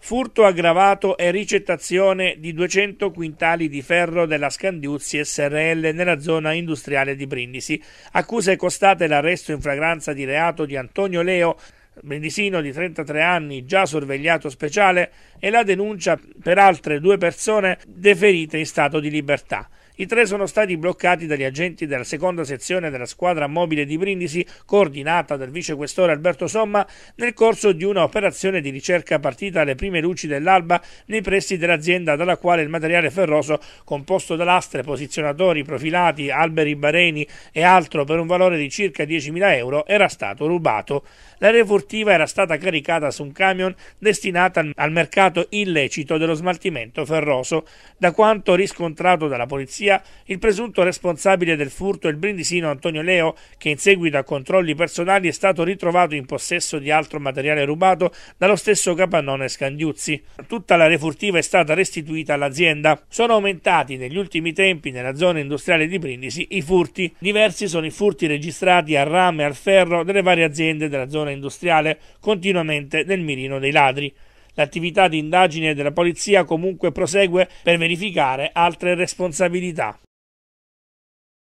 Furto aggravato e ricettazione di 200 quintali di ferro della Scandiuzzi SRL nella zona industriale di Brindisi. Accuse costate l'arresto in fragranza di reato di Antonio Leo, brindisino di 33 anni, già sorvegliato speciale, e la denuncia per altre due persone deferite in stato di libertà. I tre sono stati bloccati dagli agenti della seconda sezione della squadra mobile di Brindisi, coordinata dal vicequestore Alberto Somma, nel corso di una operazione di ricerca partita alle prime luci dell'alba nei pressi dell'azienda dalla quale il materiale ferroso, composto da lastre, posizionatori, profilati, alberi bareni e altro per un valore di circa 10.000 euro, era stato rubato. L'area furtiva era stata caricata su un camion destinata al mercato illecito dello smaltimento ferroso. Da quanto riscontrato dalla polizia, sia il presunto responsabile del furto il brindisino Antonio Leo, che in seguito a controlli personali è stato ritrovato in possesso di altro materiale rubato dallo stesso capannone Scandiuzzi. Tutta l'area furtiva è stata restituita all'azienda. Sono aumentati negli ultimi tempi nella zona industriale di Brindisi i furti. Diversi sono i furti registrati al rame e al ferro delle varie aziende della zona industriale, continuamente nel mirino dei ladri. L'attività di indagine della polizia comunque prosegue per verificare altre responsabilità.